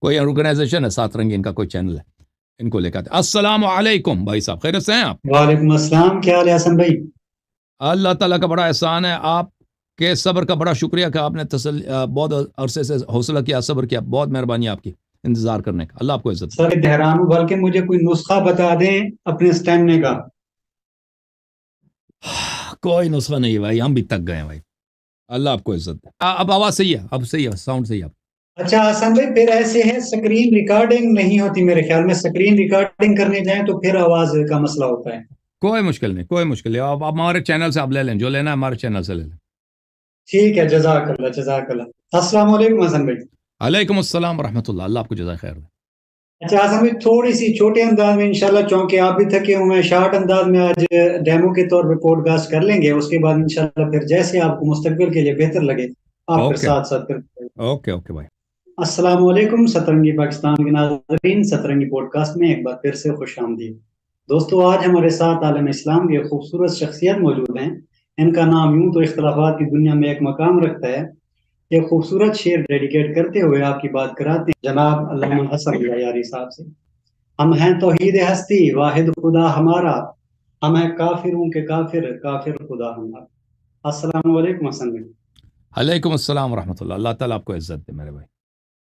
कोई ऑर्गेनाइजेशन है सात रंग इनका कोई चैनल है इनको लेकर आते भाई साहब खैर से हैं आप वालेकुम क्या हाल भाई अल्लाह तला का बड़ा एहसान है आप के सब्र का बड़ा शुक्रिया कि आपने तसल बहुत अरसे से हौसला किया सब्र किया बहुत मेहरबानी आपकी इंतजार करने का अल्लाह आपको इज्जत सर देहरान बल्कि मुझे कोई नुस्खा बता दें अपने स्टैमिने का कोई नुस्खा नहीं भाई हम भी तक गए भाई अल्लाह आपको इज्जत अब आवाज़ सही है अब सही है साउंड सही है अच्छा आसान भाई फिर ऐसे है स्क्रीन रिकॉर्डिंग नहीं होती मेरे ख्याल में स्क्रीन रिकॉर्डिंग करने जाए तो फिर आवाज का मसला होता है कोई मुश्किल नहीं कोई मुश्किल नहीं आप हमारे चैनल से आप ले लें जो लेना हमारे चैनल से ले लें ठीक है जजाक जजाकल्ला अस्सलाम वालेकुम हसन भाई वालेकुम अस्सलाम रहमतुल्लाह अल्लाह आपको जजा खैर अच्छा हसन भाई थोड़ी सी छोटे अंदाज में इंशाल्लाह चूंकि आप भी थके हुए हैं शार्ट अंदाज में आज डेमो के तौर पर पॉडकास्ट कर लेंगे उसके बाद इंशाल्लाह फिर जैसे आपको मुस्तकबिल के लिए बेहतर लगे आप फिर साथ साथ फिर ओके ओके भाई असलम सतरंगी पाकिस्तान के नाजरीन सतरंगी पॉडकास्ट में एक बार फिर से खुश आमदी दोस्तों आज हमारे साथ आलम इस्लाम की खूबसूरत शख्सियत मौजूद हैं इनका नाम यूं तो इख्तलाफात की दुनिया में एक मकाम रखता है एक खूबसूरत शेर डेडिकेट करते हुए आपकी बात कराते हैं जनाब हसन यारी साहब से हम हैं तोहद हस्ती वाहिद खुदा हमारा हम हैं काफिरों के काफिर काफिर खुदा हमारा असलम हसन अलैक्म आपको इज्जत दे मेरे भाई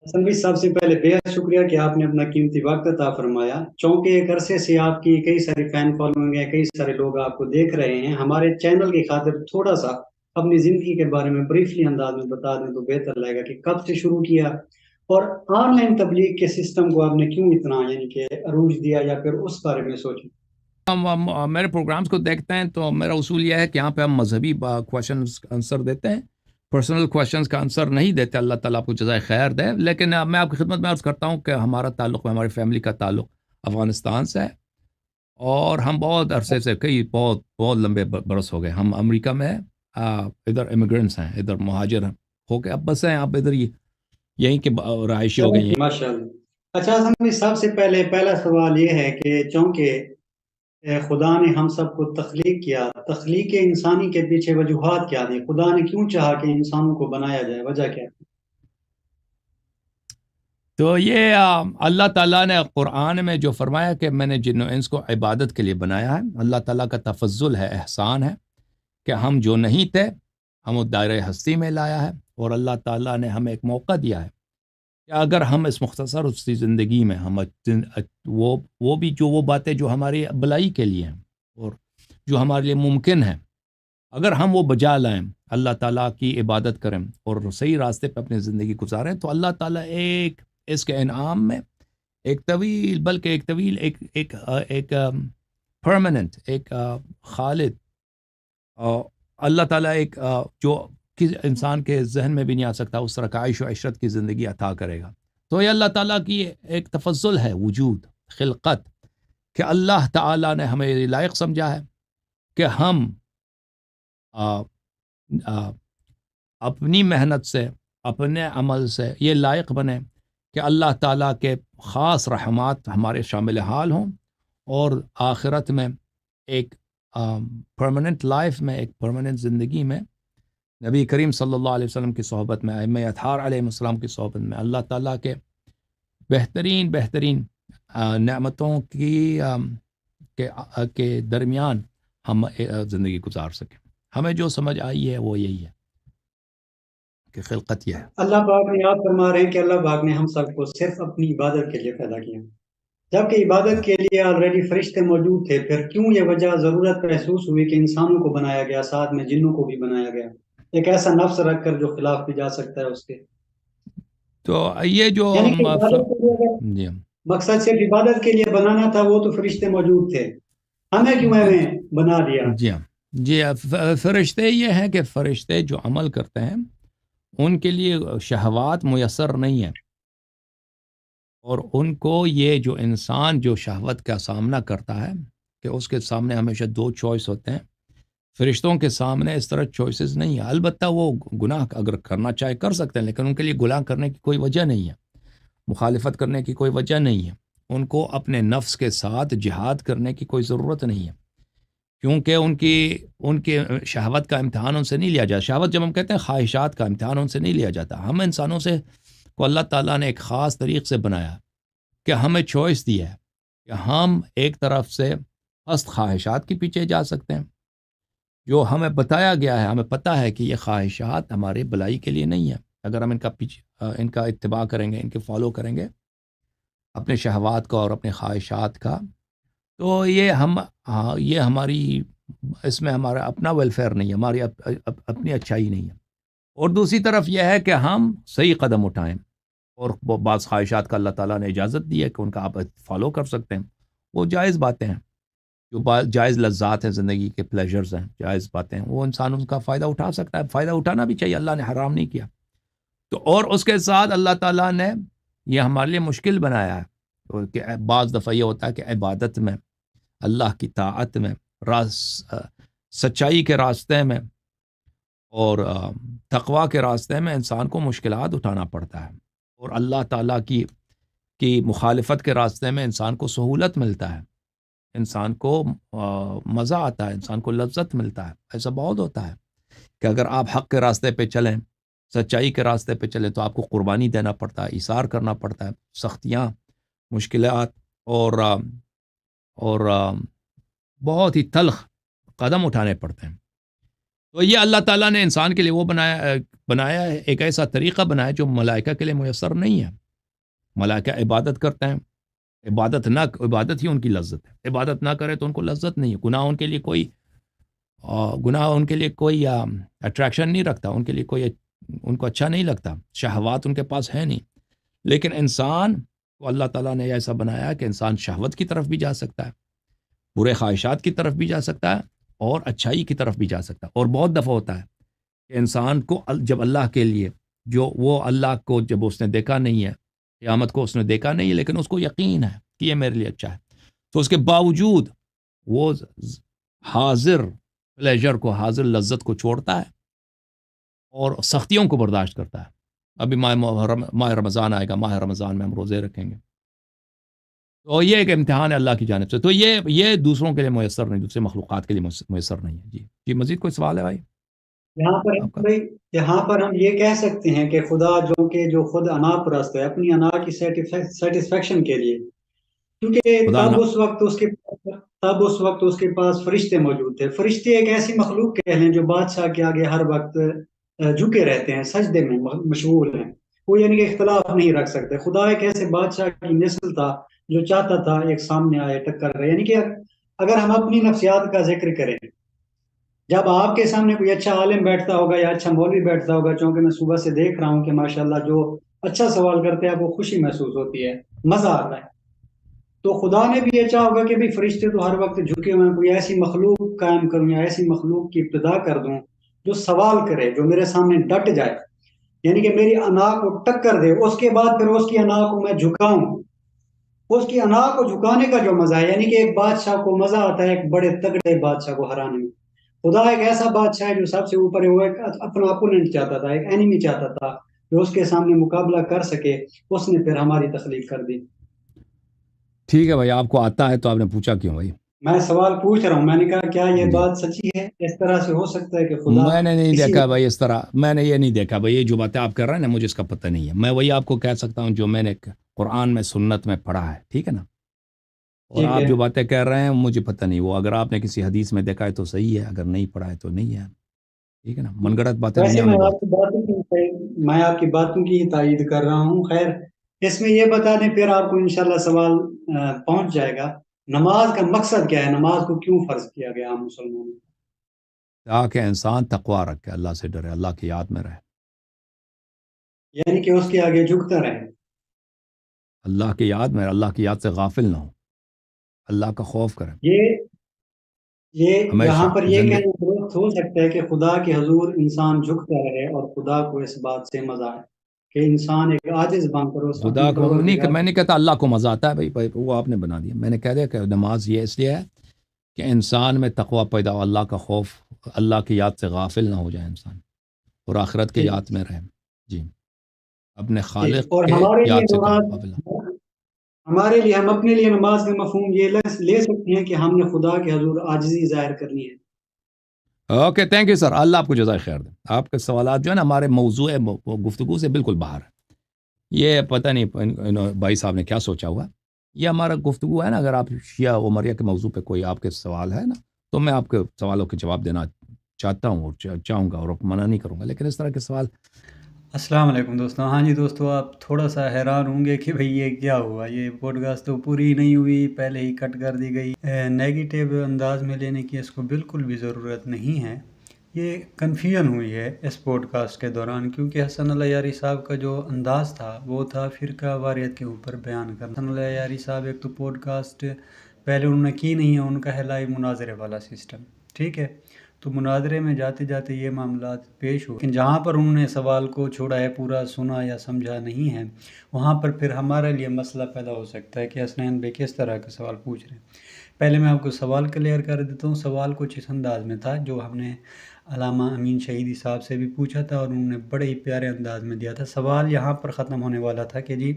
हसन भी सबसे पहले बेहद शुक्रिया कि आपने अपना कीमती वक्त अता फरमाया चूंकि एक अरसे से आपकी कई सारी फैन फॉलोइंग है कई सारे लोग आपको देख रहे हैं हमारे चैनल की खातिर थोड़ा सा अपनी ज़िंदगी के बारे में ब्रीफली अंदाज में बता दें तो बेहतर लगेगा कि कब से शुरू किया और ऑनलाइन तबलीग के सिस्टम को आपने क्यों इतना यानी कि अरूज दिया या फिर उस बारे में सोचा हम, हम मेरे प्रोग्राम्स को देखते हैं तो मेरा उसूल यह है कि यहाँ पे हम मजहबी क्वेश्चन आंसर देते हैं पर्सनल क्वेश्चन का आंसर नहीं देते अल्लाह ताला आपको जजाय खैर दे लेकिन मैं आपकी खिदमत में अर्ज़ करता हूँ कि हमारा ताल्लुक हमारी फैमिली का ताल्लुक अफ़गानिस्तान से है और हम बहुत अरसे से कई बहुत बहुत लंबे बरस हो गए हम अमेरिका में हैं इधर इमिग्रेंट्स हैं इधर महाजर हैं हो गए अब बस हैं आप इधर ये यहीं के रहायशी हो गए माशा अच्छा सबसे पहले पहला सवाल ये है कि चूँकि खुदा ने हम सबको तख्लीक किया तख्लीक इंसानी के पीछे वजूहत क्या थी खुदा ने क्यों चाहा कि इंसानों को बनाया जाए वजह क्या थी तो ये अल्लाह ताला ने कुरान में जो फरमाया कि मैंने जिन इंस को इबादत के लिए बनाया है अल्लाह ताला का तफजुल है एहसान है कि हम जो नहीं थे हम उस दायरे हस्ती में लाया है और अल्लाह ताला ने हमें एक मौका दिया है अगर हम इस मुख्तसर उसकी ज़िंदगी में हम वो वो भी जो वो बातें जो हमारे भलाई के लिए हैं और जो हमारे लिए मुमकिन है अगर हम वो बजा लाएँ अल्लाह ताला की इबादत करें और सही रास्ते पर अपनी ज़िंदगी गुजारें तो अल्लाह ताला एक इसके इनाम में एक तवील बल्कि एक तवील एक एक एक परमानेंट एक खालिद अल्लाह ताला एक जो कि इंसान के जहन में भी नहीं आ सकता उस तरह का आयश अशरत की ज़िंदगी अता करेगा तो ये अल्लाह ताला की एक तफजल है वजूद खिलकत कि अल्लाह ताला ने हमें लायक समझा है कि हम आ, आ, अपनी मेहनत से अपने अमल से ये लायक बने कि अल्लाह ताला के ख़ास रहमत हमारे शामिल हाल हों और आखिरत में एक परमानेंट लाइफ में एक परमानेंट ज़िंदगी में नबी करीम सल्लल्लाहु अलैहि वसल्लम की सोहबत में अम अतहार आलम की सोहबत में अल्लाह ताला के बेहतरीन बेहतरीन नमतों की के, के दरमियान हम ज़िंदगी गुजार सकें हमें जो समझ आई है वो यही है कि खिलकत यह है अल्लाह पाक ने याद फरमा रहे हैं कि अल्लाह पाक ने हम सबको सिर्फ अपनी इबादत के लिए पैदा किया जबकि इबादत के लिए ऑलरेडी फरिश्ते मौजूद थे फिर क्यों ये वजह ज़रूरत महसूस हुई कि इंसानों को बनाया गया साथ में जिनों को भी बनाया गया एक ऐसा नफ्स रख कर जो खिलाफ भी जा सकता है उसके तो ये जो मकसद सिर्फ इबादत के लिए बनाना था वो तो फरिश्ते मौजूद थे हमें क्यों हमें बना दिया जी हाँ जी फरिश्ते ये हैं कि फरिश्ते जो अमल करते हैं उनके लिए शहवात मैसर नहीं है और उनको ये जो इंसान जो शहवत का सामना करता है कि उसके सामने हमेशा दो चॉइस होते हैं फरिश्तों के सामने इस तरह चॉइसेस नहीं है अलबत् वो गुनाह अगर करना चाहे कर सकते हैं लेकिन उनके लिए गुनाह करने की कोई वजह नहीं है मुखालफत करने की कोई वजह नहीं है उनको अपने नफ्स के साथ जिहाद करने की कोई ज़रूरत नहीं है क्योंकि उनकी उनके शहावत का इम्तहान उनसे नहीं लिया जाता शहावत जब हम कहते हैं ख्वाहिशात का इम्तहान उनसे नहीं लिया जाता हम इंसानों से को अल्लाह ताला ने एक ख़ास तरीक़े से बनाया कि हमें चॉइस दिया है कि हम एक तरफ से हस्त ख्वाहिशात के पीछे जा सकते हैं जो हमें बताया गया है हमें पता है कि ये ख्वाहिशात हमारे भलाई के लिए नहीं है अगर हम इनका पीछे इनका इतबा करेंगे इनके फॉलो करेंगे अपने शहवात का और अपने ख्वाहिशात का तो ये हम हाँ ये हमारी इसमें हमारा अपना वेलफेयर नहीं है हमारी अप, अप, अपनी अच्छाई नहीं है और दूसरी तरफ यह है कि हम सही कदम उठाएं और बाद ख्वाहिशात का अल्लाह ताला ने इजाज़त दी है कि उनका आप फॉलो कर सकते हैं वो जायज़ बातें हैं जो जायज़ लज्जात हैं ज़िंदगी के प्लेजर्स हैं जायज़ बातें हैं वो इंसान उनका फ़ायदा उठा सकता है फ़ायदा उठाना भी चाहिए अल्लाह ने हराम नहीं किया तो और उसके साथ अल्लाह ताला ने यह हमारे लिए मुश्किल बनाया है कि बाज़ दफ़ा यह होता है कि इबादत में अल्लाह की ताअत में रास सच्चाई के रास्ते में और तकवा के रास्ते में इंसान को मुश्किल उठाना पड़ता है और अल्लाह ताला की की मुखालफत के रास्ते में इंसान को सहूलत मिलता है इंसान को मज़ा आता है इंसान को लज्जत मिलता है ऐसा बहुत होता है कि अगर आप हक के रास्ते पे चलें सच्चाई के रास्ते पे चलें तो आपको कुर्बानी देना पड़ता है इशार करना पड़ता है सख्तियाँ मुश्किल और और बहुत ही तलख कदम उठाने पड़ते हैं तो ये अल्लाह ताला ने इंसान के लिए वो बनाया बनाया है एक ऐसा तरीक़ा बनाया जो मलाइका के लिए मैसर नहीं है मलाइका इबादत करते हैं इबादत ना इबादत ही उनकी लज्जत है इबादत ना करे तो उनको लज्जत नहीं है गुनाह उनके लिए कोई गुनाह उनके लिए कोई अट्रैक्शन नहीं रखता उनके लिए कोई उनको अच्छा नहीं लगता शहवात उनके पास है नहीं लेकिन इंसान को अल्लाह ताला ने ऐसा बनाया कि इंसान शहवत की तरफ भी जा सकता है बुरे ख्वाहिशात की तरफ भी जा सकता है और अच्छाई की तरफ भी जा सकता है और बहुत दफ़ा होता है कि इंसान को जब अल्लाह के लिए जो वो अल्लाह को जब उसने देखा नहीं है क़्यामत को उसने देखा नहीं लेकिन उसको यकीन है कि ये मेरे लिए अच्छा है तो उसके बावजूद वो हाजिर प्लेजर को हाजिर लज्जत को छोड़ता है और सख्तियों को बर्दाश्त करता है अभी माह माह रमज़ान आएगा माह रमज़ान में हम रोज़े रखेंगे तो ये एक इम्तहान है अल्लाह की जानब से तो ये ये दूसरों के लिए मैसर नहीं दूसरे मखलूक़ात के लिए मैसर नहीं है जी जी मज़ीद कोई सवाल है भाई यहाँ पर हम भाई यहाँ पर हम ये कह सकते हैं कि खुदा जो के जो खुद अना है अपनी अना की सेटिस्फेक्शन के लिए क्योंकि तब उस वक्त उसके तब उस वक्त उसके पास फरिश्ते मौजूद थे फरिश्ते एक ऐसी मखलूक कह लें जो बादशाह के आगे हर वक्त झुके रहते हैं सजदे में मशहूर हैं वो यानी कि इख्तलाफ नहीं रख सकते खुदा एक ऐसे बादशाह की नस्ल था जो चाहता था एक सामने आए टक्कर रहे यानी कि अगर हम अपनी नफ्सियात का जिक्र करें जब आपके सामने कोई अच्छा आलिम बैठता होगा या अच्छा मौलवी बैठता होगा चूंकि मैं सुबह से देख रहा हूँ कि माशाल्लाह जो अच्छा सवाल करते हैं आपको खुशी महसूस होती है मजा आता है तो खुदा ने भी ये चाह होगा कि भाई फरिश्ते तो हर वक्त झुके हुए कोई ऐसी मखलूक कायम करूँ या ऐसी मखलूक की इब्तदा कर दूँ जो सवाल करे जो मेरे सामने डट जाए यानी कि मेरी अना को टक्कर दे उसके बाद फिर उसकी अना को मैं झुकाऊं उसकी अना को झुकाने का जो मजा है यानी कि एक बादशाह को मजा आता है एक बड़े तगड़े बादशाह को हराने में खुदा एक ऐसा बादशाह है जो सबसे ऊपर है वो एक अपना अपोनेंट चाहता था एक एनिमी चाहता था जो उसके सामने मुकाबला कर सके उसने फिर हमारी तकलीफ कर दी ठीक है भाई आपको आता है तो आपने पूछा क्यों भाई मैं सवाल पूछ रहा हूँ मैंने कहा क्या ये बात सच्ची है इस तरह से हो सकता है कि खुदा मैंने नहीं देखा भाई इस तरह मैंने ये नहीं देखा भाई ये जो बातें आप कर रहे हैं ना मुझे इसका पता नहीं है मैं वही आपको कह सकता हूँ जो मैंने कुरान में सुन्नत में पढ़ा है ठीक है ना और आप जो बातें कह रहे हैं मुझे पता नहीं वो अगर आपने किसी हदीस में देखा है तो सही है अगर नहीं पढ़ा है तो नहीं है ठीक है ना मनगढ़ बातें मैं आपकी बातों की मैं आपकी बातों की तायद कर रहा हूँ खैर इसमें यह बता दें फिर आपको इंशाल्लाह सवाल पहुंच जाएगा नमाज का मकसद क्या है नमाज को क्यों फर्ज किया गया मुसलमानों ताकि इंसान तकवा रखे अल्लाह से डरे अल्लाह की याद में रहे यानी कि उसके आगे झुकता रहे अल्लाह की याद में अल्लाह की याद से गाफिल ना हो अल्लाह का खौफ करें ये ये यहाँ पर ये कहना मतलब हो सकता है कि खुदा के हजूर इंसान झुकता है और खुदा को इस बात से मजा है कि इंसान एक आजिज बनकर खुदा को नहीं कर, मैंने कहता अल्लाह को मजा आता है भाई, भाई वो आपने बना दिया मैंने कह दिया कि नमाज ये इसलिए है कि इंसान में तकवा पैदा हो अल्लाह का खौफ अल्लाह की याद से गाफिल ना हो जाए इंसान और आखिरत के याद में रहे जी अपने खालिद और हमारे लिए से हमारे लिए हम अपने लिए नमाज का मफहम ये ले सकते हैं कि हमने खुदा के हजूर आजजी जाहिर करनी है okay thank you sir Allah आपको जजाय खैर दें आपके सवाल जो है ना हमारे मौजू गुफ्तु से बिल्कुल बाहर है ये पता नहीं भाई साहब ने क्या सोचा हुआ ये हमारा गुफ्तु है ना अगर आप शिया उमरिया के मौजू पर कोई आपके सवाल है ना तो मैं आपके सवालों के जवाब देना चाहता हूँ और चाहूँगा और मना नहीं करूँगा लेकिन इस तरह के सवाल अस्सलाम वालेकुम दोस्तों हाँ जी दोस्तों आप थोड़ा सा हैरान होंगे कि भाई ये क्या हुआ ये पॉडकास्ट तो पूरी नहीं हुई पहले ही कट कर दी गई नेगेटिव अंदाज में लेने की इसको बिल्कुल भी ज़रूरत नहीं है ये कन्फ्यूजन हुई है इस पॉडकास्ट के दौरान क्योंकि हसन यारी साहब का जो अंदाज़ था वो था फ़िरका वारियत के ऊपर बयान करना हसन यारी साहब एक तो पॉडकास्ट पहले उन्होंने की नहीं है उनका है लाइव मुनाजरे वाला सिस्टम ठीक है तो मुनादरे में जाते जाते ये मामला पेश हो लेकिन जहाँ पर उन्होंने सवाल को छोड़ा है पूरा सुना या समझा नहीं है वहाँ पर फिर हमारे लिए मसला पैदा हो सकता है कि हसनैन बे किस तरह का सवाल पूछ रहे हैं पहले मैं आपको सवाल क्लियर कर देता हूँ सवाल कुछ इस अंदाज में था जो हमने अलामा अमीन शहीदी साहब से भी पूछा था और उन्होंने बड़े ही प्यारे अंदाज में दिया था सवाल यहाँ पर ख़त्म होने वाला था कि जी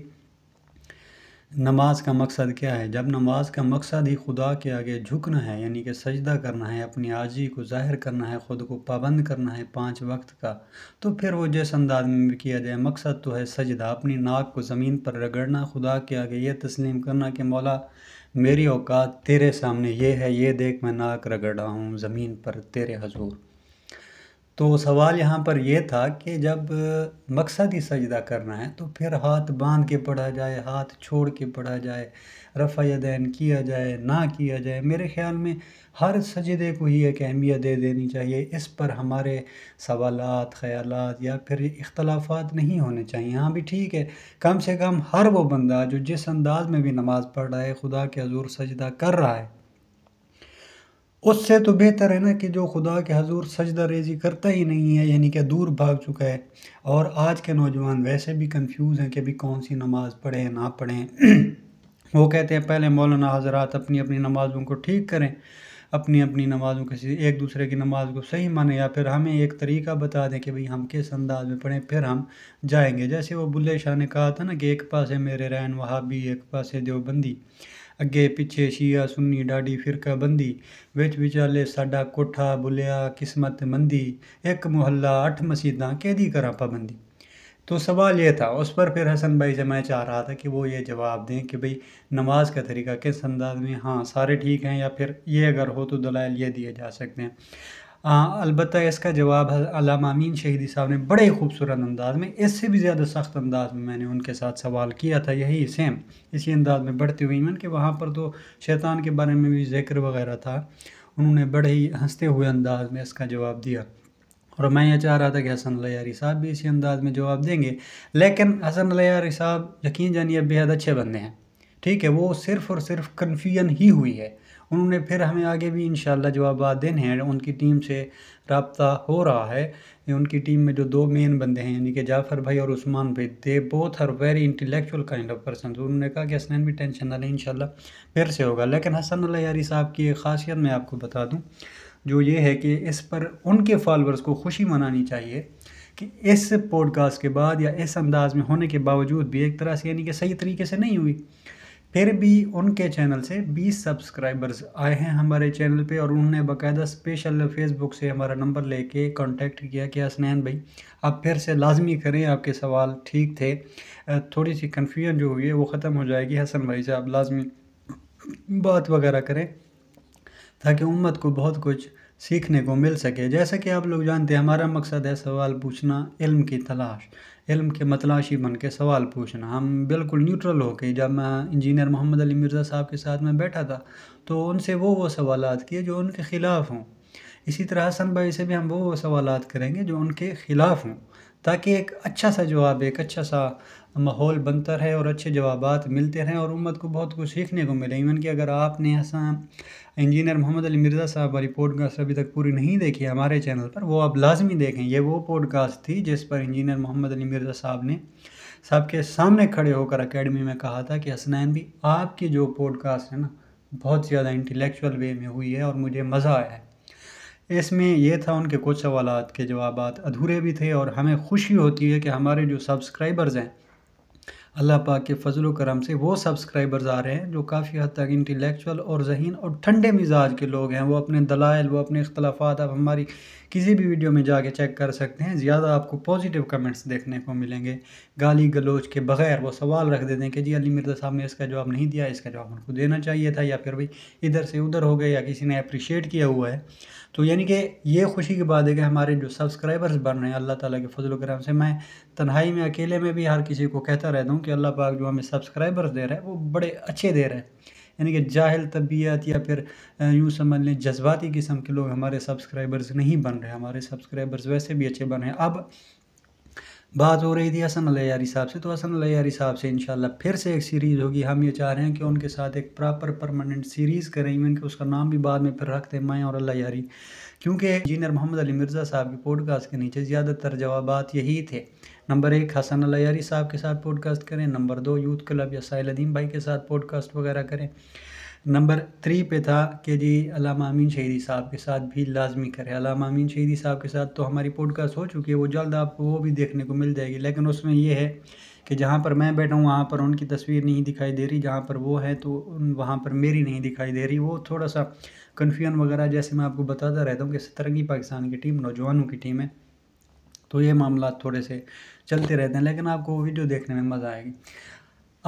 नमाज का मकसद क्या है जब नमाज का मकसद ही खुदा के आगे झुकना है यानी कि सजदा करना है अपनी आजी को जाहिर करना है ख़ुद को पाबंद करना है पाँच वक्त का तो फिर वो जिस अंदाज में भी किया जाए मकसद तो है सजदा अपनी नाक को ज़मीन पर रगड़ना खुदा के आगे ये तस्लीम करना कि मौला मेरी औकात तेरे सामने ये है ये देख मैं नाक रगड़ रहा हूँ ज़मीन पर तेरे हजूर तो सवाल यहाँ पर यह था कि जब मकसद ही सजदा करना है तो फिर हाथ बांध के पढ़ा जाए हाथ छोड़ के पढ़ा जाए रफ़ा दैन किया जाए ना किया जाए मेरे ख़्याल में हर सजदे को ही एक अहमियत दे देनी चाहिए इस पर हमारे सवाल ख़्याल या फिर इख्तलाफात नहीं होने चाहिए हाँ भी ठीक है कम से कम हर वो बंदा जो जिस अंदाज़ में भी नमाज़ पढ़ रहा है खुदा के हजूर सजदा कर रहा है उससे तो बेहतर है ना कि जो खुदा के हजूर सजदा रेजी करता ही नहीं है यानी कि दूर भाग चुका है और आज के नौजवान वैसे भी कंफ्यूज हैं कि भी कौन सी नमाज़ पढ़ें ना पढ़ें वो कहते हैं पहले मौलाना हजरात अपनी अपनी नमाज़ों को ठीक करें अपनी अपनी नमाज़ों के एक दूसरे की नमाज को सही माने या फिर हमें एक तरीका बता दें कि भाई हम किस अंदाज में पढ़ें फिर हम जाएंगे जैसे वो बुल्ले शाह ने कहा था ना कि एक पास है मेरे रैन वहाबी एक पास है देवबंदी अगे ਪਿੱਛੇ ਸ਼ੀਆ सुनी ਡਾਡੀ फिरका बंदी ਵਿੱਚ ਵਿਚਾਲੇ ਸਾਡਾ ਕੋਠਾ ਬੁਲਿਆ ਕਿਸਮਤ मंदी एक मोहल्ला आठ मस्जिदां कैदी करा पाबंदी तो सवाल ये था उस पर फिर हसन भाई से मैं चाह रहा था कि वो ये जवाब दें कि भाई नमाज का तरीका किस अंदाज में हाँ सारे ठीक हैं या फिर ये अगर हो तो दलाल ये दिए जा सकते हैं हाँ, अलबत् इसका जवाब अमीन शहीदी साहब ने बड़े खूबसूरत अंदाज में इससे भी ज़्यादा सख्त अंदाज में मैंने उनके साथ सवाल किया था यही सेम इसी अंदाज में बढ़ती हुई इवन कि वहाँ पर तो शैतान के बारे में भी जिक्र वगैरह था उन्होंने बड़े ही हंसते हुए अंदाज में इसका जवाब दिया और मैं ये चाह रहा था कि हसन यारी साहब भी इसी अंदाज में जवाब देंगे लेकिन हसन यारी साहब यकीन जानिए बेहद अच्छे बंदे हैं ठीक है वो सिर्फ़ और सिर्फ कन्फ्यूजन ही हुई है उन्होंने फिर हमें आगे भी इन जवाब देने हैं उनकी टीम से रबता हो रहा है उनकी टीम में जो दो मेन बंदे हैं यानी कि जाफ़र भाई और उस्मान भाई they both are very intellectual kind of person उन्होंने कहा कि हसनैन भी टेंशन ना लें इन फिर से होगा लेकिन हसन अल्लाह यारी साहब की एक खासियत मैं आपको बता दूँ जो ये है कि इस पर उनके फॉलोअर्स को खुशी मनानी चाहिए कि इस पॉडकास्ट के बाद या इस अंदाज़ में होने के बावजूद भी एक तरह से यानी कि सही तरीके से नहीं हुई फिर भी उनके चैनल से 20 सब्सक्राइबर्स आए हैं हमारे चैनल पे और उन्होंने बकायदा स्पेशल फेसबुक से हमारा नंबर लेके कांटेक्ट किया कि हसनैन हाँ, भाई आप फिर से लाजमी करें आपके सवाल ठीक थे थोड़ी सी कन्फ्यूजन जो हुई है वो ख़त्म हो जाएगी हसन भाई से आप लाजमी बात वगैरह करें ताकि उम्मत को बहुत कुछ सीखने को मिल सके जैसा कि आप लोग जानते हैं हमारा मकसद है सवाल पूछना इल्म की तलाश इल्म के मतलाशी बन के सवाल पूछना हम बिल्कुल न्यूट्रल हो के जब मैं इंजीनियर मोहम्मद अली मिर्ज़ा साहब के साथ में बैठा था तो उनसे वो वो सवाल किए जो उनके ख़िलाफ़ हों इसी तरह हसन भाई से भी हम वो वो सवाल करेंगे जो उनके ख़िलाफ़ हों ताकि एक अच्छा सा जवाब एक अच्छा सा माहौल बनता रहे और अच्छे जवाब मिलते रहें और उम्मत को बहुत कुछ सीखने को मिले इवन कि अगर आपने ऐसा इंजीनियर मोहम्मद अली मिर्ज़ा साहब वाली पॉडकास्ट अभी तक पूरी नहीं देखी हमारे चैनल पर वो आप लाजमी देखें ये वो पॉडकास्ट थी जिस पर इंजीनियर मोहम्मद अली मिर्ज़ा साहब ने साहब के सामने खड़े होकर अकेडमी में कहा था कि हसनैन भी आपकी जो पॉडकास्ट है ना बहुत ज़्यादा इंटेलेक्चुअल वे में हुई है और मुझे मज़ा आया है इसमें यह था उनके कुछ सवाल के जवाब अधूरे भी थे और हमें खुशी होती है कि हमारे जो सब्सक्राइबर्स हैं अल्लाह पाक के फजल करम से वो सब्सक्राइबर्स आ रहे हैं जो काफ़ी हद तक इंटेलेक्चुअल और जहन और ठंडे मिजाज के लोग हैं वो अपने दलाइल वो अपने अख्तलाफात आप हमारी किसी भी वीडियो में जाके चेक कर सकते हैं ज़्यादा आपको पॉजिटिव कमेंट्स देखने को मिलेंगे गाली गलोच के बगैर वो सवाल रख देते हैं कि जी अली मिर्जा साहब ने इसका जवाब नहीं दिया इसका जवाब उनको देना चाहिए था या फिर भाई इधर से उधर हो गए या किसी ने अप्रिशिएट किया हुआ है तो यानी कि ये खुशी की बात है कि हमारे जो सब्सक्राइबर्स बन रहे हैं अल्लाह ताला के फजल करम से मैं तन्हाई में अकेले में भी हर किसी को कहता रहता हूँ कि अल्लाह पाक जो हमें सब्सक्राइबर्स दे रहे हैं वो बड़े अच्छे दे रहे हैं यानी कि जाहिल तबीयत या फिर यूँ समझ लें जज्बाती किस्म के लोग हमारे सब्सक्राइबर्स नहीं बन रहे हमारे सब्सक्राइबर्स वैसे भी अच्छे बन रहे हैं अब बात हो रही थी हसन अलियारी साहब से तो हसन अलियारी साहब से इंशाल्लाह फिर से एक सीरीज़ होगी हम ये चाह रहे हैं कि उनके साथ एक प्रॉपर परमानेंट सीरीज़ करें इवन कि उसका नाम भी बाद में फिर रखते हैं मैं और अल्लाह यारी क्योंकि इंजीनियर मोहम्मद अली मिर्ज़ा साहब की पॉडकास्ट के नीचे ज़्यादातर जवाब यही थे नंबर एक हसन अलियारी साहब के साथ पॉडकास्ट करें नंबर दो यूथ क्लब या साहिल अदीम भाई के साथ पॉडकास्ट वगैरह करें नंबर थ्री पे था कि जी अलामा अमीन शहरी साहब के साथ भी लाजमी करें अलामा अमीन शहरी साहब के साथ तो हमारी पॉडकास्ट हो चुकी है वो जल्द आपको वो भी देखने को मिल जाएगी लेकिन उसमें ये है कि जहाँ पर मैं बैठा हूँ वहाँ पर उनकी तस्वीर नहीं दिखाई दे रही जहाँ पर वो है तो वहाँ पर मेरी नहीं दिखाई दे रही वो थोड़ा सा कन्फ्यूजन वगैरह जैसे मैं आपको बताता रहता हूँ कि सतरंगी पाकिस्तान की टीम नौजवानों की टीम है तो ये मामला थोड़े से चलते रहते हैं लेकिन आपको वीडियो देखने में मज़ा आएगी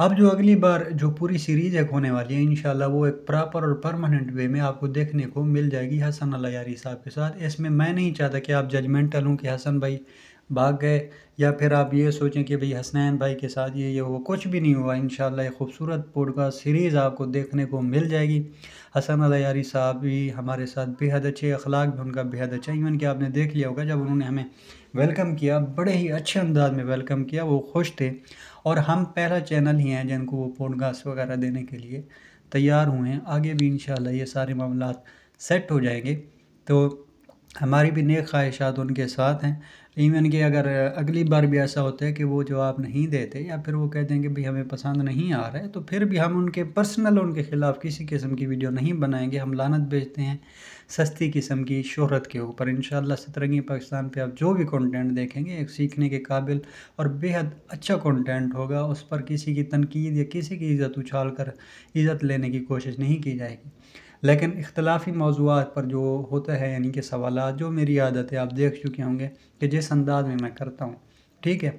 अब जो अगली बार जो पूरी सीरीज़ एक होने वाली है इन वो एक प्रॉपर और परमानेंट वे में आपको देखने को मिल जाएगी हसन यारी साहब के साथ इसमें मैं नहीं चाहता कि आप जजमेंटल हूँ कि हसन भाई भाग गए या फिर आप ये सोचें कि भाई हसनैन भाई के साथ ये ये हुआ कुछ भी नहीं हुआ इन ये खूबसूरत पॉडकास्ट सीरीज़ आपको देखने को मिल जाएगी हसन अलायारी साहब भी हमारे साथ बेहद अच्छे अखलाक भी उनका बेहद अच्छा इवन कि आपने देख लिया होगा जब उन्होंने हमें वेलकम किया बड़े ही अच्छे अंदाज में वेलकम किया वो खुश थे और हम पहला चैनल ही हैं जिनको वो पॉडकास्ट वगैरह देने के लिए तैयार हुए हैं आगे भी इन ये सारे मामला सेट हो जाएंगे तो हमारी भी नेक ख्वाहिशात उनके साथ हैं इवन कि अगर अगली बार भी ऐसा होता है कि वो जवाब नहीं देते या फिर वो कह कि भाई हमें पसंद नहीं आ रहा है तो फिर भी हम उनके पर्सनल उनके ख़िलाफ़ किसी किस्म की वीडियो नहीं बनाएंगे हम लानत भेजते हैं सस्ती किस्म की शोहरत के ऊपर इन शतरंगी पाकिस्तान पे आप जो भी कंटेंट देखेंगे एक सीखने के काबिल और बेहद अच्छा कंटेंट होगा उस पर किसी की तनकीद या किसी की इज़्ज़त उछाल कर इज़्ज़त लेने की कोशिश नहीं की जाएगी लेकिन इख्तलाफी मौजूद पर जो होता है यानी कि सवाल जो मेरी आदत है आप देख चुके होंगे कि जिस अंदाज में मैं करता हूँ ठीक है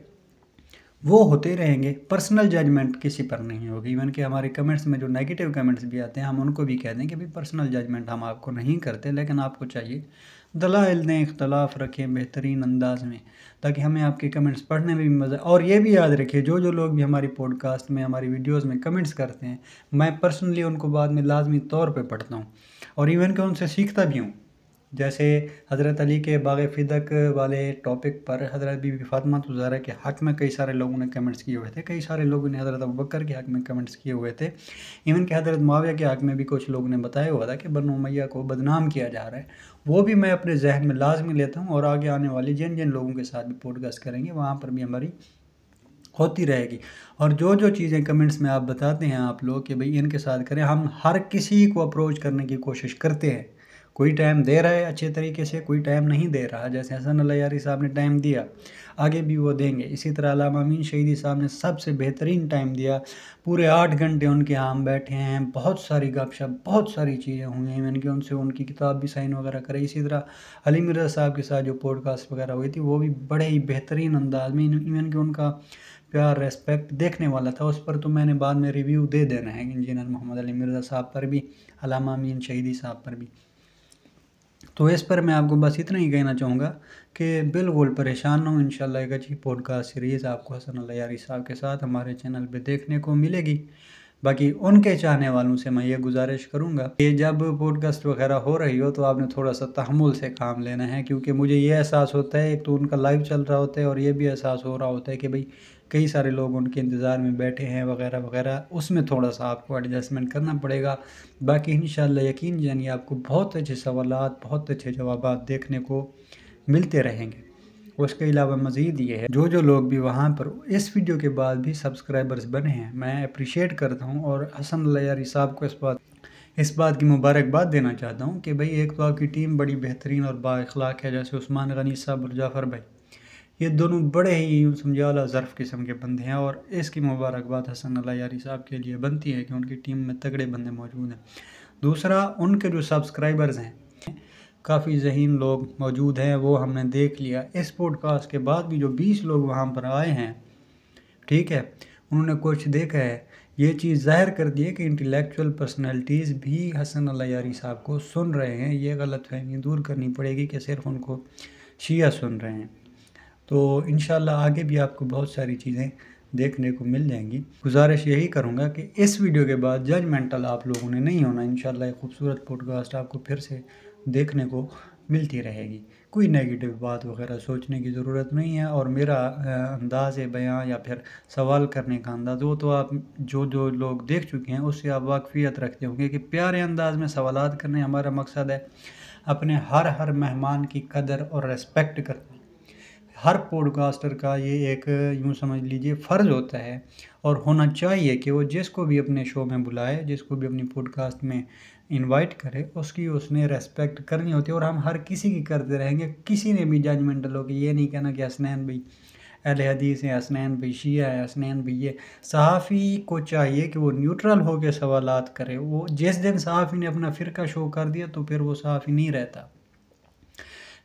वो होते रहेंगे पर्सनल जजमेंट किसी पर नहीं होगी इवन कि हमारे कमेंट्स में जो नेगेटिव कमेंट्स भी आते हैं हम उनको भी कह दें कि भाई पर्सनल जजमेंट हम आपको नहीं करते लेकिन आपको चाहिए दलाइल दें इख्तलाफ रखें बेहतरीन अंदाज में ताकि हमें आपके कमेंट्स पढ़ने में भी मज़ा और ये भी याद रखिए जो जो लोग भी हमारी पॉडकास्ट में हमारी वीडियोस में कमेंट्स करते हैं मैं पर्सनली उनको बाद में लाजमी तौर पे पढ़ता हूँ और इवन के उनसे सीखता भी हूँ जैसे हज़रत अली के बाग फ़िदक वाले टॉपिक पर हज़रत बीबी फातमा तुजारा तो के हक़ में कई सारे लोगों ने कमेंट्स किए हुए थे कई सारे लोगों ने हज़रत अबकर के हक़ में कमेंट्स किए हुए थे इवन के हज़रत माविया के हक़ में भी कुछ लोगों ने बताया हुआ था कि बनो मैया को बदनाम किया जा रहा है वो भी मैं अपने जहन में लाजमी लेता हूँ और आगे आने वाले जिन जिन लोगों के साथ भी पोडकास्ट करेंगे वहाँ पर भी हमारी होती रहेगी और जो जो चीज़ें कमेंट्स में आप बताते हैं आप लोग कि भाई इनके साथ करें हम हर किसी को अप्रोच करने की कोशिश करते हैं कोई टाइम दे रहा है अच्छे तरीके से कोई टाइम नहीं दे रहा जैसे हसन अलयारी साहब ने टाइम दिया आगे भी वो देंगे इसी तरह अलामा अमीन शहीदी साहब ने सबसे बेहतरीन टाइम दिया पूरे आठ घंटे उनके यहाँ हम बैठे हैं बहुत सारी गपशप बहुत सारी चीज़ें हुई हैं मैंने कि उनसे उनकी किताब भी साइन वगैरह करे इसी तरह अली मिर्जा साहब के साथ जो पॉडकास्ट वगैरह हुई थी वो भी बड़े ही बेहतरीन अंदाज में इवन कि उनका प्यार रेस्पेक्ट देखने वाला था उस पर तो मैंने बाद में रिव्यू दे देना है इंजीनियर मोहम्मद अली मिर्ज़ा साहब पर भी अलामा अमीन शहीदी साहब पर भी तो इस पर मैं आपको बस इतना ही कहना चाहूँगा कि बिल्कुल परेशान ना हो इन एक अच्छी पॉडकास्ट सीरीज़ आपको हसन यारी साहब के साथ हमारे चैनल पर देखने को मिलेगी बाकी उनके चाहने वालों से मैं ये गुजारिश करूँगा कि जब पॉडकास्ट वगैरह हो रही हो तो आपने थोड़ा सा तहमुल से काम लेना है क्योंकि मुझे ये एहसास होता है एक तो उनका लाइव चल रहा होता है और ये भी एहसास हो रहा होता है कि भाई कई सारे लोग उनके इंतज़ार में बैठे हैं वगैरह वगैरह उसमें थोड़ा सा आपको एडजस्टमेंट करना पड़ेगा बाकी इन यकीन जानिए आपको बहुत अच्छे सवाल बहुत अच्छे जवाब देखने को मिलते रहेंगे उसके अलावा मज़ीद ये है जो जो लोग भी वहाँ पर इस वीडियो के बाद भी सब्सक्राइबर्स बने हैं मैं अप्रिशिएट करता हूँ और हसन लयारी साहब को इस बात इस बात की मुबारकबाद देना चाहता हूँ कि भाई एक तो आपकी टीम बड़ी बेहतरीन और बाखलाक है जैसे उस्मान गनी साहब और जाफ़र भाई ये दोनों बड़े ही यूँ समझा ला ज़रफ़ किस्म के बंदे हैं और इसकी मुबारकबाद हसन अल्लाह यारी साहब के लिए बनती है कि उनकी टीम में तगड़े बंदे मौजूद हैं दूसरा उनके जो सब्सक्राइबर्स हैं काफ़ी जहन लोग मौजूद हैं वो हमने देख लिया इस पॉडकास्ट के बाद भी जो बीस लोग वहाँ पर आए हैं ठीक है उन्होंने कुछ देखा है ये चीज़ जाहिर कर दी है कि इंटेलेक्चुअल पर्सनैलिटीज़ भी हसन अल्लाह यारी साहब को सुन रहे हैं ये गलत फहमी दूर करनी पड़ेगी कि सिर्फ उनको शीह सुन रहे हैं तो इन आगे भी आपको बहुत सारी चीज़ें देखने को मिल जाएंगी गुजारिश यही करूँगा कि इस वीडियो के बाद जजमेंटल आप लोगों ने नहीं होना इन एक खूबसूरत पॉडकास्ट आपको फिर से देखने को मिलती रहेगी कोई नेगेटिव बात वगैरह सोचने की ज़रूरत नहीं है और मेरा अंदाज़ बयां या फिर सवाल करने का अंदाज़ वो तो आप जो जो लोग देख चुके हैं उससे आप वाकफियत रखते होंगे कि प्यारे अंदाज़ में सवाल करने हमारा मकसद है अपने हर हर मेहमान की कदर और रेस्पेक्ट करना हर पॉडकास्टर का ये एक यूँ समझ लीजिए फ़र्ज़ होता है और होना चाहिए कि वो जिसको भी अपने शो में बुलाए जिसको भी अपनी पॉडकास्ट में इनवाइट करे उसकी उसने रेस्पेक्ट करनी होती है और हम हर किसी की करते रहेंगे किसी ने भी जजमेंटल हो कि ये नहीं कहना कि हसनैन भाई अल हदीस है हसनैन भाई शिया है हसनैन भाई ये सहाफ़ी को चाहिए कि वो न्यूट्रल होकर सवाल करे वो जिस दिन सहाफ़ी ने अपना फ़िरका शो कर दिया तो फिर वो सहाफ़ी नहीं रहता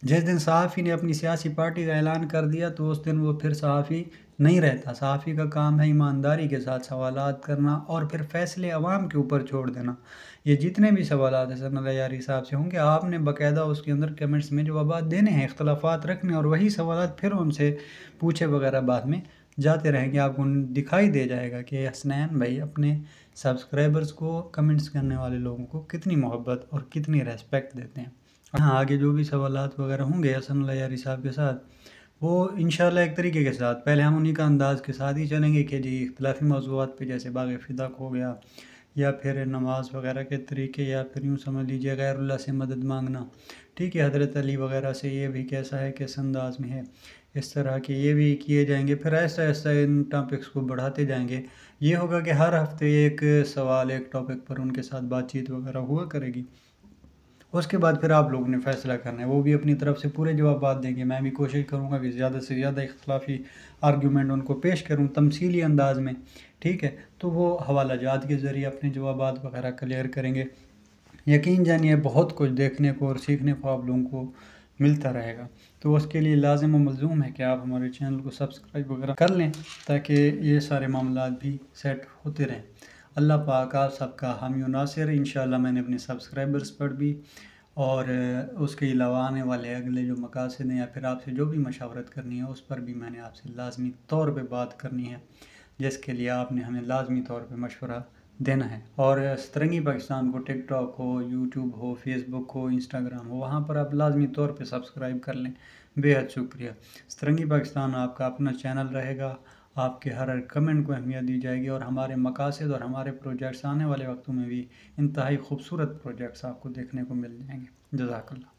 जिस दिन सहाफ़ी ने अपनी सियासी पार्टी का ऐलान कर दिया तो उस दिन वो फिर सहाफ़ी नहीं रहता सहाफ़ी का काम है ईमानदारी के साथ सवाल करना और फिर फैसले अवाम के ऊपर छोड़ देना ये जितने भी सवाल हसन यारी साहब से होंगे आपने बाकायदा उसके अंदर कमेंट्स में जवाब देने हैं अख्तलाफात रखने और वही सवाल फिर उनसे पूछे वगैरह बाद में जाते रहेंगे आपको दिखाई दे जाएगा कि हसनैन भाई अपने सब्सक्राइबर्स को कमेंट्स करने वाले लोगों को कितनी मोहब्बत और कितनी रेस्पेक्ट देते हैं हाँ आगे जो भी सवाल वगैरह होंगे हसन यारी साहब के साथ वो इन एक तरीके के साथ पहले हम उन्हीं का अंदाज़ के साथ ही चलेंगे कि जी इख्तलाफी मौजूद पर जैसे बाग फिदक हो गया या फिर नमाज वगैरह के तरीके या फिर यूँ समझ लीजिए गैरुल्ला से मदद मांगना ठीक है हजरत अली वगैरह से ये भी कैसा है किस अंदाज में है इस तरह के ये भी किए जाएंगे फिर ऐसा ऐसा इन टॉपिक्स को बढ़ाते जाएंगे ये होगा कि हर हफ्ते एक सवाल एक टॉपिक पर उनके साथ बातचीत वगैरह हुआ करेगी उसके बाद फिर आप लोगों ने फैसला करना है वो भी अपनी तरफ से पूरे जवाब देंगे मैं भी कोशिश करूँगा कि ज़्यादा से ज़्यादा इख्लाफी आर्ग्यूमेंट उनको पेश करूँ तमसीली अंदाज में ठीक है तो वो हवाला जात के ज़रिए अपने जवाब वगैरह क्लियर करेंगे यकीन जानिए बहुत कुछ देखने को और सीखने को आप लोगों को मिलता रहेगा तो उसके लिए लाजम मलजूम है कि आप हमारे चैनल को सब्सक्राइब वगैरह कर लें ताकि ये सारे मामला भी सेट होते रहें अल्लाह पाक आप सबका हामी नासिर इन मैंने अपने सब्सक्राइबर्स पर भी और उसके अलावा आने वाले अगले जो मकासद हैं या फिर आपसे जो भी मशावरत करनी है उस पर भी मैंने आपसे लाजमी तौर पर बात करनी है जिसके लिए आपने हमें लाजमी तौर पर मशवरा देना है और सतरंगी पाकिस्तान को टिकटॉक हो यूट्यूब हो फेसबुक हो इंस्टाग्राम हो वहाँ पर आप लाजमी तौर पर सब्सक्राइब कर लें बेहद शुक्रिया सतरंगी पाकिस्तान आपका अपना चैनल रहेगा आपके हर कमेंट को अहमियत दी जाएगी और हमारे मकासद और हमारे प्रोजेक्ट्स आने वाले वक्तों में भी इंतहाई खूबसूरत प्रोजेक्ट्स आपको देखने को मिल जाएंगे जजाकल्ला